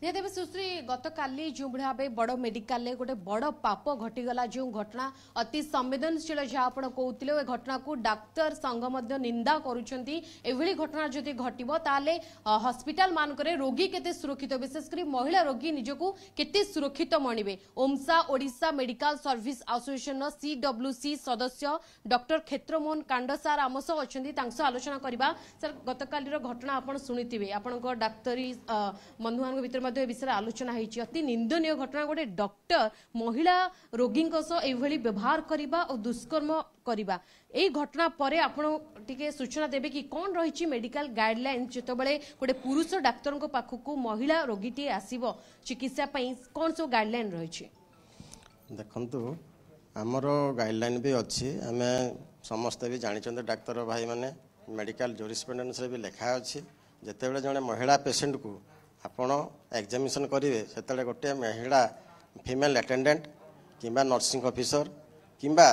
নিহত এবার সুশ্রী গতকালি যেভাবে বড় মেডিকালে গোটে বড় পাপ ঘটিগলা যে ঘটনা অতি সংবেদনশীল যা আপনার কৌলে এ ঘটনাকে ডাক্তার সংঘ মধ্য নিন্দা করছেন এভাবে ঘটনা যদি ঘটব তাহলে হসপিটাল মানকরে রোগী কেতে সুরক্ষিত বিশেষ করে মহিলা রোগী নিজক কেতে সুরক্ষিত মণিবে OMSA Odisha medical service association CWC সদস্য ডক্টর ক্ষেত্রমোহন কাণ্ড সার আম সহ অনেক তাঁর আলোচনা করা স্যার গতকালের ঘটনা আপনার শুনে আপনার ডাক্তারী বন্ধুমান ভিতরে ମଧ୍ୟ ଏ ବିଷୟରେ ଆଲୋଚନା ହୋଇଛି ଅତି ନିନ୍ଦନୀୟ ଘଟଣା ଗୋଟେ ଡକ୍ଟର ମହିଳା ରୋଗୀଙ୍କ ସହ ଏଇଭଳି ବ୍ୟବହାର କରିବା ଓ ଦୁଷ୍କର୍ମ କରିବା ଏଇ ଘଟଣା ପରେ ଆପଣ ଟିକେ ସୂଚନା ଦେବେ କି କ'ଣ ରହିଛି ମେଡିକାଲ ଗାଇଡଲାଇନ୍ ଯେତେବେଳେ ଗୋଟେ ପୁରୁଷ ଡାକ୍ତରଙ୍କ ପାଖକୁ ମହିଳା ରୋଗୀଟିଏ ଆସିବ ଚିକିତ୍ସା ପାଇଁ କ'ଣ ସବୁ ଗାଇଡଲାଇନ୍ ରହିଛି ଦେଖନ୍ତୁ ଆମର ଗାଇଡଲାଇନ୍ ବି ଅଛି ଆମେ ସମସ୍ତେ ବି ଜାଣିଛନ୍ତି ଡାକ୍ତର ଭାଇମାନେ ମେଡ଼ିକାଲ ଜୋରିସ୍ପେଣ୍ଡେନ୍ସରେ ବି ଲେଖା ଅଛି ଯେତେବେଳେ ଜଣେ ମହିଳା ପେସେଣ୍ଟକୁ ଆପଣ ଏକ୍ଜାମିନେସନ୍ କରିବେ ସେତେବେଳେ ଗୋଟିଏ ମହିଳା ଫିମେଲ୍ ଆଟେଣ୍ଡାଣ୍ଟ କିମ୍ବା ନର୍ସିଂ ଅଫିସର କିମ୍ବା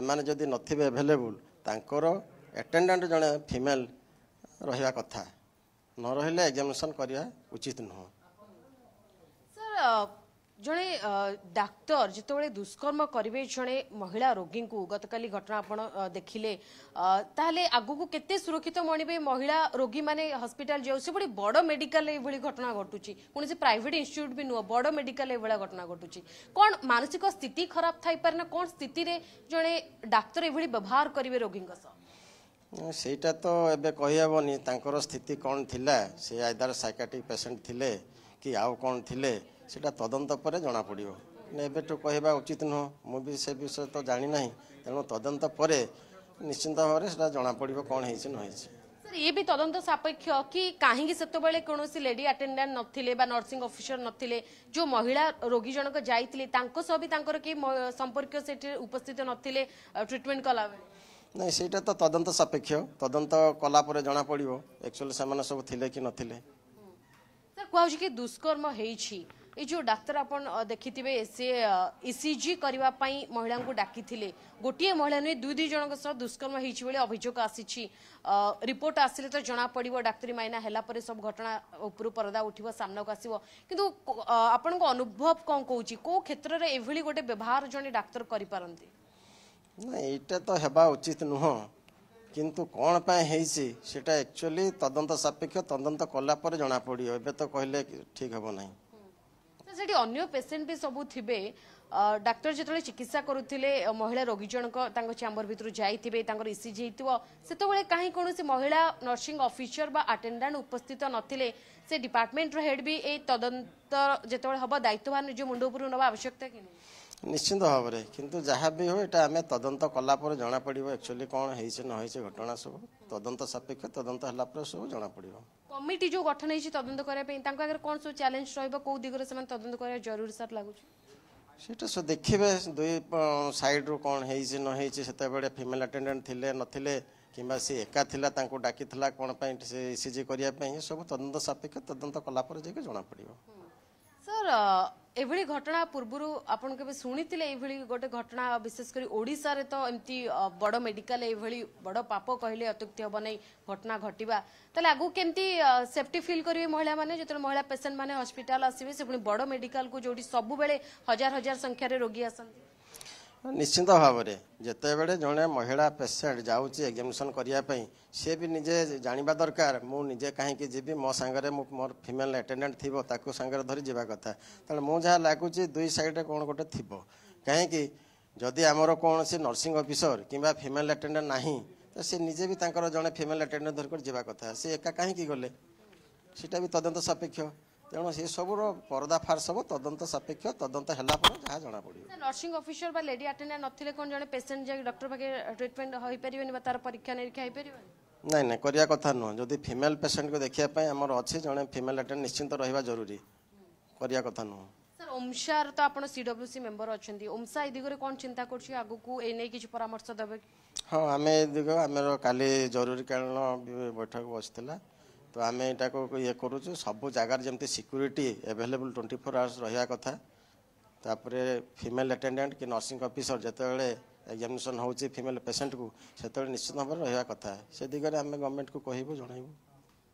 ଏମାନେ ଯଦି ନଥିବେ ଆଭେଲେବୁଲ୍ ତାଙ୍କର ଆଟେଣ୍ଡାଣ୍ଟ ଜଣେ ଫିମେଲ୍ ରହିବା କଥା ନ ରହିଲେ ଏକ୍ଜାମିନେସନ୍ କରିବା ଉଚିତ ନୁହଁ জনে ডাক্তর যেতবে দুষ্কর্ম করবে জনে মহিলা রোগী গতকাল ঘটনা আপনার দেখলে তাহলে আগুক কেতে সুরক্ষিত মণবে মহিলা রোগী মানে হসপিটাল যাও সেপটে বড় মেডিকাল এইভাবে ঘটনা ঘটুছি কোণী প্রাইভেট ইনস্টিট্यूट বি নুহ বড় মেডিকাল এইভাবে ঘটনা ঘটুছি কোণ মানসিক স্থিতি খারাপ থাইপারে না কোণ স্থিতি জনে ডাক্তার এইভাবে ব্যবহার করবে রোগী সহ ସେଇଟା ତ ଏବେ କହିହେବନି ତାଙ୍କର ସ୍ଥିତି କ'ଣ ଥିଲା ସେ ଆଇଦାର ସାଇକାଟ୍ରିକ୍ ପେସେଣ୍ଟ ଥିଲେ କି ଆଉ କ'ଣ ଥିଲେ সেটা ତଦନ୍ତ ପରେ ଜଣାପଡ଼ିବ ଏବେଠୁ କହିବା ଉଚିତ ନୁହଁ ମୁଁ ବି ସେ ବିଷୟ ତ ଜାଣିନାହିଁ ତେଣୁ ତଦନ୍ତ ପରେ ନିଶ୍ଚିନ୍ତ ଭାବରେ ସେଟା ଜଣାପଡ଼ିବ କ'ଣ ହେଇଛି ନ ହେଇଛି ଇଏ ବି ତଦନ୍ତ ସାପେକ୍ଷ କି କାହିଁକି ସେତେବେଳେ କୌଣସି ଲେଡି ଆଟେଣ୍ଡାଣ୍ଟ ନଥିଲେ ବା ନର୍ସିଂ ଅଫିସର ନଥିଲେ ଯେଉଁ ମହିଳା ରୋଗୀ ଜଣକ ଯାଇଥିଲେ ତାଙ୍କ ସହ ବି ତାଙ୍କର କେହି ସମ୍ପର୍କୀୟ ସେଠି ଉପସ୍ଥିତ ନଥିଲେ ଟ୍ରିଟମେଣ୍ଟ କଲାବେଳେ ନାଇଁ ସେଇଟା ତ ତଦନ୍ତ ସାପେକ୍ଷ ତଦନ୍ତ କଲା ପରେ ଜଣାପଡ଼ିବ ଆକ୍ଚୁଆଲି ସେମାନେ ସବୁ ଥିଲେ କି ନଥିଲେ କୁହାଯାଉଛି କି ଦୁଷ୍କର୍ମ ହେଇଛି ଏ ଯେଉଁ ଡାକ୍ତର ଆପଣ ଦେଖିଥିବେ ସେ ଇସିଜି କରିବା ପାଇଁ ମହିଳାଙ୍କୁ ଡାକିଥିଲେ ଗୋଟିଏ ମହିଳା ନୁହେଁ ଦୁଇ ଦୁଇ ଜଣଙ୍କ ସହ ଦୁଷ୍କର୍ମ ହେଇଛି ବୋଲି ଅଭିଯୋଗ ଆସିଛି ରିପୋର୍ଟ ଆସିଲେ ତ ଜଣାପଡ଼ିବ ଡାକ୍ତରୀ ମାଇନା ହେଲା ପରେ ସବୁ ଘଟଣା ଉପରୁ ପରଦା ଉଠିବ ସାମ୍ନାକୁ ଆସିବ କିନ୍ତୁ ଆପଣଙ୍କ ଅନୁଭବ କ'ଣ କହୁଛି କେଉଁ କ୍ଷେତ୍ରରେ ଏଭଳି ଗୋଟେ ବ୍ୟବହାର ଜଣେ ଡାକ୍ତର କରିପାରନ୍ତି ନା ଏଇଟା ତ ହେବା ଉଚିତ ନୁହଁ କିନ୍ତୁ କ'ଣ ପାଇଁ ହେଇଛି ସେଇଟା ଆକ୍ଚୁଆଲି ତଦନ୍ତ ସାପେକ୍ଷ ତଦନ୍ତ କଲା ପରେ ଜଣାପଡ଼ିବ ଏବେ ତ କହିଲେ ଠିକ୍ ହେବ ନାହିଁ ସେଠି ଅନ୍ୟ ପେସେଣ୍ଟ ବି ସବୁ ଥିବେ ডাক্তার যেত চিকিৎসা করুলে মহিলা রোগী জনক তাঙ্ক চেম্বর ভিতর যাইবে তাঙ্কর ইসিজি হইতিব সেতবে কাহি কোণী মহিলা নর্সিং অফিসর বা আটেন্ডাট উপস্থিত নথিলে সে ডিপার্টমেন্টর হেড বি এই তদন্ত যেতবে হব দায়িত্ববান নিজ মুন্ড উপর নেওয়া আবশ্যকতা কি নিশ্চিন্ত ভাবে কিন্তু যাহা বি হোক এটা আমি তদন্ত কলা পরে জনা পড়ব একচুয়ালি কোণ হয়েছে ন হয়েছে ঘটনা সব তদন্ত সাপেক্ষ তদন্ত হলা পরে সব জনা পড়ব কমিটি যে গঠন হয়েছে তদন্ত করা তাঁর আগে কোণ সব চ্যালেঞ্জ রহব কেউ দিগরে সে তদন্ত করা জরুরি স্যার লাগুছে সেটা সব দেখবে দুই সাইড্রু কোণ হয়েছে ন হয়েছে সেতবে ফিমেল আটেডাট লে নথিলে কিংবা সে একা লা তাঁকু ডাকি কোণ সে ইসিজি করা এসব তদন্ত সাপেক্ষ তদন্ত কলাপরে যাই জনা পড়ব ସାର୍ ଏଭଳି ଘଟଣା ପୂର୍ବରୁ ଆପଣ କେବେ ଶୁଣିଥିଲେ ଏଭଳି ଗୋଟେ ଘଟଣା ବିଶେଷ କରି ଓଡ଼ିଶାରେ ତ ଏମିତି ବଡ଼ ମେଡିକାଲ ଏଭଳି ବଡ଼ ପାପ କହିଲେ ଅତ୍ୟୁକ୍ତି ହେବ ନାହିଁ ଘଟଣା ଘଟିବା ତାହେଲେ ଆଗକୁ କେମିତି ସେଫ୍ଟି ଫିଲ୍ କରିବେ ମହିଳାମାନେ ଯେତେବେଳେ ମହିଳା ପେସେଣ୍ଟମାନେ ହସ୍ପିଟାଲ ଆସିବେ ସେ ପୁଣି ବଡ଼ ମେଡିକାଲକୁ ଯେଉଁଠି ସବୁବେଳେ ହଜାର ହଜାର ସଂଖ୍ୟାରେ ରୋଗୀ ଆସନ୍ତି ନିଶ୍ଚିନ୍ତ ଭାବରେ ଯେତେବେଳେ ଜଣେ ମହିଳା ପେସେଣ୍ଟ ଯାଉଛି ଏକ୍ଜାମିନେସନ୍ କରିବା ପାଇଁ ସିଏ ବି ନିଜେ ଜାଣିବା ଦରକାର ମୁଁ ନିଜେ କାହିଁକି ଯିବି ମୋ ସାଙ୍ଗରେ ମୁଁ ମୋର ଫିମେଲ୍ ଆଟେଣ୍ଡାଣ୍ଟ ଥିବ ତାକୁ ସାଙ୍ଗରେ ଧରି ଯିବା କଥା ତାହେଲେ ମୁଁ ଯାହା ଲାଗୁଛି ଦୁଇ ସାଇଡ଼ରେ କ'ଣ ଗୋଟେ ଥିବ କାହିଁକି ଯଦି ଆମର କୌଣସି ନର୍ସିଂ ଅଫିସର କିମ୍ବା ଫିମେଲ୍ ଆଟେଣ୍ଡାଣ୍ଟ ନାହିଁ ତ ସେ ନିଜେ ବି ତାଙ୍କର ଜଣେ ଫିମେଲ୍ ଆଟେଣ୍ଡାଣ୍ଟ ଧରିକରି ଯିବା କଥା ସେ ଏକା କାହିଁକି ଗଲେ ସେଇଟା ବି ତଦନ୍ତ ସାପେକ୍ଷ ତେଣୁ ସେସବୁର ପର୍ଦାଫାଶ ହେବ ତଦନ୍ତ ସାପେକ୍ଷ ତଦନ୍ତ ହେଲା ପରେ ଯାହା ଜଣାପଡ଼ିବ ନର୍ସିଂ ଅଫିସର ବା ଲେଡି ଆଟେଣ୍ଡାଣ୍ଟ ନଥିଲେ କ'ଣ ଜଣେ ପେସେଣ୍ଟ ଯାଇକି ଡକ୍ଟର ପାଖେ ଟ୍ରିଟମେଣ୍ଟ ହୋଇପାରିବନି ବା ତାର ପରୀକ୍ଷା ନିରୀକ୍ଷା ହୋଇପାରିବନି ନାଇଁ ନାଇଁ କରିବା କଥା ନୁହଁ ଯଦି ଫିମେଲ୍ ପେସେଣ୍ଟକୁ ଦେଖିବା ପାଇଁ ଆମର ଅଛି ଜଣେ ଫିମେଲ୍ ଆଟେଣ୍ଡ ନିଶ୍ଚିନ୍ତ ରହିବା ଜରୁରୀ କରିବା କଥା ନୁହଁ ସାର୍ ଓମ୍ସାର ତ ଆପଣ ସିଡବ୍ଲ୍ୟୁସି ମେମ୍ବର ଅଛନ୍ତି ଓମ୍ସା ଏ ଦିଗରେ କ'ଣ ଚିନ୍ତା କରୁଛି ଆଗକୁ ଏ ନେଇ କିଛି ପରାମର୍ଶ ଦେବେ ହଁ ଆମେ ଏ ଦିଗ ଆମର କାଲି ଜରୁରୀକାଳୀନ ବୈଠକ ବସିଥିଲା तो आम यहाँ ये करुचु सबू जगार जमी security available twenty four hours रहा कथा तापर फिमेल आटेडेट कि नर्सींग अफिसर जितेबाला एक्जामेसन हो फीमेल पेसेंट को से निश्चित भाव रहा कथा से दिगरे आम गवर्नमेंट को कहबू जनइबू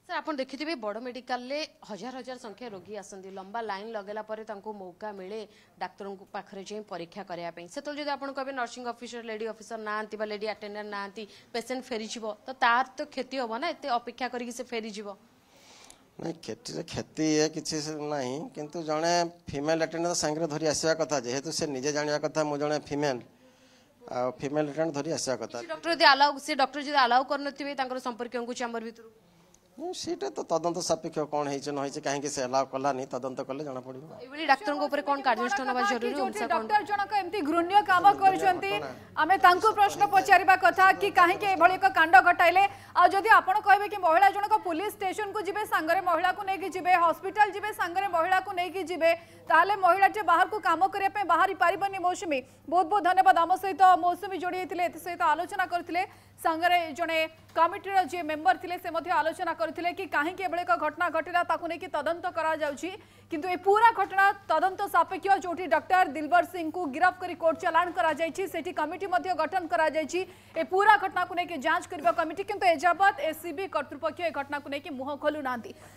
सर आप देखिए बड़ मेडिका हजार हजार संख्या रोगी आसती लंबा लाइन लगे मौका मिले डाक्तर पाखे जा परीक्षा करवाई से जो आप नर्सींग अफिसर लेडी अफिसर ना लेडी आटेडर ना पेसेंट फेरी तो तार तो क्षति हम ना ये अपेक्षा कर फेरी नहीं क्षति क्षति ये किसी ना कि जड़े फिमेल एटेड सांगे धरी आसवा कथ जेहेतु से निजे जाना कथा मुझे जड़े फिमेल फिमेल एटेड धरी आसवा कथ डर आलाउ से डक्टर जो आलाउ कर संपर्क चेम्बर भितर ସେଇଟା ତ ତଦନ୍ତ ସାପେକ୍ଷ କ'ଣ ହେଇଛି ନ ହେଇଛି କାହିଁକି ସେ ଏଲାଓ କଲାନି ତଦନ୍ତ କଲେ ଜଣା ପଡ଼ିବ ଏଭଳି ଡାକ୍ତରଙ୍କ ଉପରେ କ'ଣ କାର୍ଯ୍ୟାନୁଷ୍ଠାନ ନେବା ଜରୁରୀ ଡକ୍ଟର ଜଣକ ଏମିତି ଘୃଣ୍ୟ କାମ କରିଛନ୍ତି ଆମେ ତାଙ୍କୁ ପ୍ରଶ୍ନ ପଚାରିବା କଥା କି କାହିଁକି ଏଭଳି ଏକ କାଣ୍ଡ ଘଟାଇଲେ ଆଉ ଯଦି ଆପଣ କହିବେ କି ମହିଳା ଜଣକ ପୋଲିସ ଷ୍ଟେସନକୁ ଯିବେ ସାଙ୍ଗରେ ମହିଳାକୁ ନେଇକି ଯିବେ ହସ୍ପିଟାଲ ଯିବେ ସାଙ୍ଗରେ ମହିଳାକୁ ନେଇକି ଯିବେ ତାହେଲେ ମହିଳାଟି ବାହାରକୁ କାମ କରିବା ପାଇଁ ବାହାରି ପାରିବନି ମୌସୁମୀ ବହୁତ ବହୁତ ଧନ୍ୟବାଦ ଆମ ସହିତ ମୌସୁମୀ ଯୋଡ଼ି ହେଇଥିଲେ ଏଥିସହିତ ଆଲୋଚନା କରିଥିଲେ ସାଙ୍ଗରେ ଜଣେ କମିଟିର ଯିଏ ମେମ୍ବର ଥିଲେ ସେ ମଧ୍ୟ ଆଲୋଚନା करते कि कहीं एभଳି घटना घटला नहीं तदंत कर पूरा घटना तदंत सापेक्ष जो डक्टर दिलवर सिंह को गिरफ्त कर कोर्ट चलाण कर गठन कर पूरा घटना को लेकिन जांच कर कमिटी कितु एजावत एसीबी कर्तृपक्ष घटना को लेकिन मुह खोलू ना